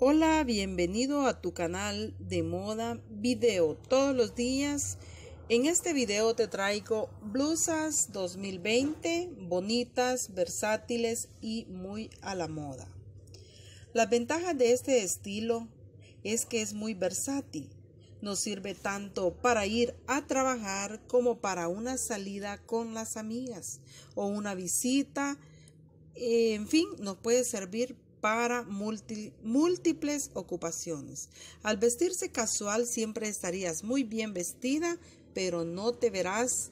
Hola, bienvenido a tu canal de moda video todos los días. En este video te traigo blusas 2020 bonitas, versátiles y muy a la moda. la ventaja de este estilo es que es muy versátil. Nos sirve tanto para ir a trabajar como para una salida con las amigas o una visita. En fin, nos puede servir para múltiples ocupaciones. Al vestirse casual siempre estarías muy bien vestida, pero no te verás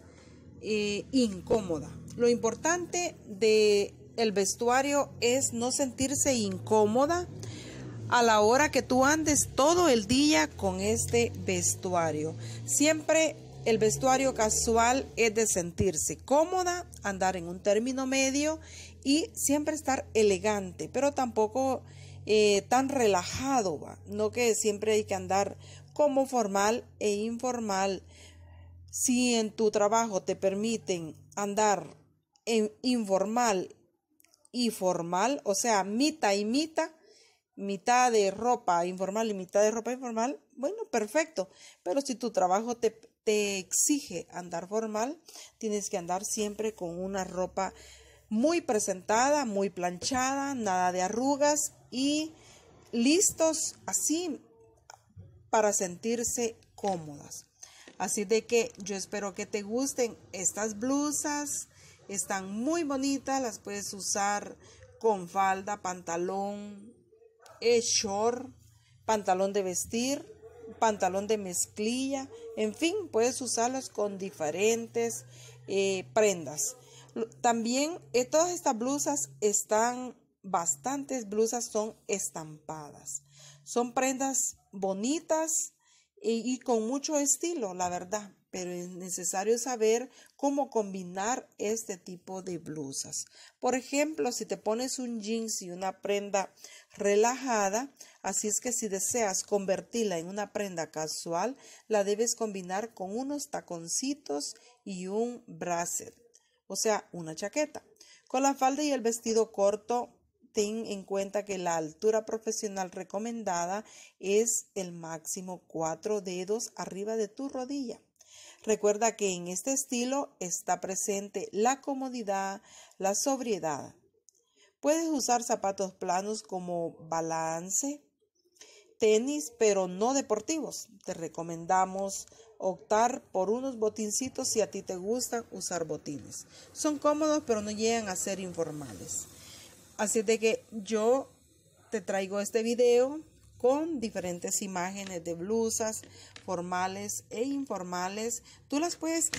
eh, incómoda. Lo importante de el vestuario es no sentirse incómoda a la hora que tú andes todo el día con este vestuario. Siempre el vestuario casual es de sentirse cómoda, andar en un término medio y siempre estar elegante, pero tampoco eh, tan relajado, no que siempre hay que andar como formal e informal. Si en tu trabajo te permiten andar en informal y formal, o sea, mitad y mitad, mitad de ropa informal y mitad de ropa informal, bueno, perfecto. Pero si tu trabajo te te exige andar formal, tienes que andar siempre con una ropa muy presentada, muy planchada, nada de arrugas y listos así para sentirse cómodas. Así de que yo espero que te gusten estas blusas. Están muy bonitas, las puedes usar con falda, pantalón, eh, short, pantalón de vestir pantalón de mezclilla, en fin, puedes usarlos con diferentes eh, prendas. También eh, todas estas blusas están, bastantes blusas son estampadas. Son prendas bonitas eh, y con mucho estilo, la verdad pero es necesario saber cómo combinar este tipo de blusas. Por ejemplo, si te pones un jeans y una prenda relajada, así es que si deseas convertirla en una prenda casual, la debes combinar con unos taconcitos y un bracer, o sea, una chaqueta. Con la falda y el vestido corto, ten en cuenta que la altura profesional recomendada es el máximo cuatro dedos arriba de tu rodilla. Recuerda que en este estilo está presente la comodidad, la sobriedad. Puedes usar zapatos planos como balance, tenis, pero no deportivos. Te recomendamos optar por unos botincitos si a ti te gusta usar botines. Son cómodos, pero no llegan a ser informales. Así de que yo te traigo este video con diferentes imágenes de blusas formales e informales. Tú las puedes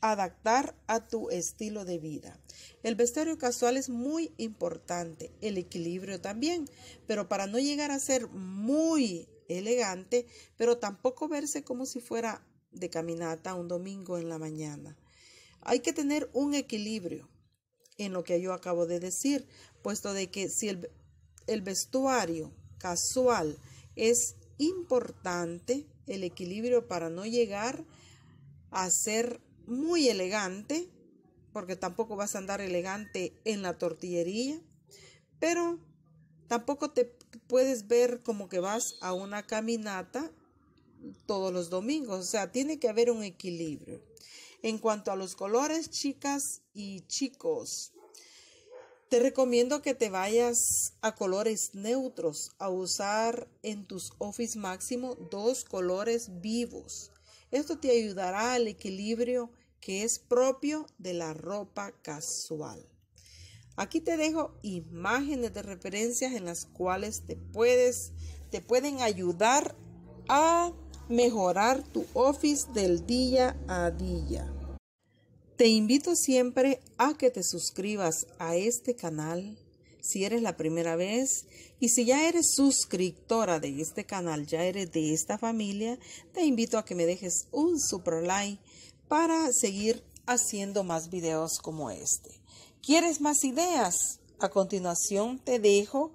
adaptar a tu estilo de vida. El vestuario casual es muy importante, el equilibrio también, pero para no llegar a ser muy elegante, pero tampoco verse como si fuera de caminata un domingo en la mañana. Hay que tener un equilibrio en lo que yo acabo de decir, puesto de que si el, vestuario casual. Es importante el equilibrio para no llegar a ser muy elegante, porque tampoco vas a andar elegante en la tortillería, pero tampoco te puedes ver como que vas a una caminata todos los domingos, o sea, tiene que haber un equilibrio. En cuanto a los colores, chicas y chicos, te recomiendo que te vayas a colores neutros, a usar en tus Office Máximo dos colores vivos. Esto te ayudará al equilibrio que es propio de la ropa casual. Aquí te dejo imágenes de referencias en las cuales te puedes te pueden ayudar a mejorar tu office del día a día. Te invito siempre a que te suscribas a este canal si eres la primera vez y si ya eres suscriptora de este canal, ya eres de esta familia, te invito a que me dejes un super like para seguir haciendo más videos como este. ¿Quieres más ideas? A continuación te dejo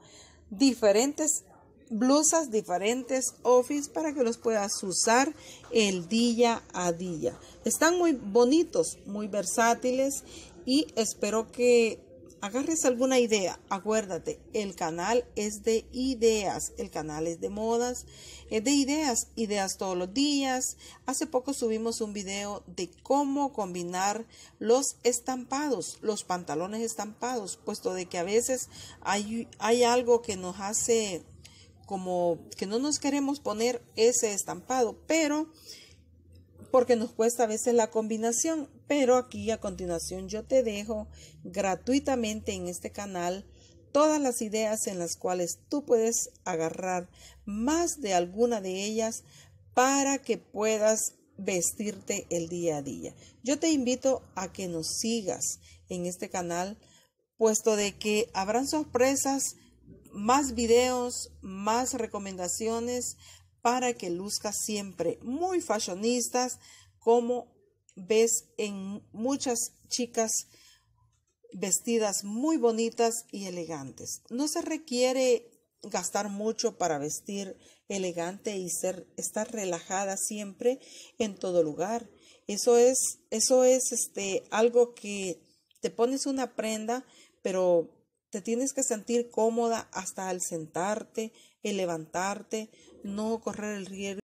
diferentes blusas diferentes office para que los puedas usar el día a día. Están muy bonitos, muy versátiles y espero que agarres alguna idea. Acuérdate, el canal es de ideas, el canal es de modas, es de ideas, ideas todos los días. Hace poco subimos un video de cómo combinar los estampados, los pantalones estampados, puesto de que a veces hay, hay algo que nos hace como que no nos queremos poner ese estampado, pero porque nos cuesta a veces la combinación, pero aquí a continuación yo te dejo gratuitamente en este canal todas las ideas en las cuales tú puedes agarrar más de alguna de ellas para que puedas vestirte el día a día. Yo te invito a que nos sigas en este canal, puesto de que habrán sorpresas más videos, más recomendaciones para que luzcas siempre muy fashionistas como ves en muchas chicas vestidas muy bonitas y elegantes. No se requiere gastar mucho para vestir elegante y ser estar relajada siempre en todo lugar. Eso es eso es este algo que te pones una prenda, pero te tienes que sentir cómoda hasta al sentarte, el levantarte, no correr el riesgo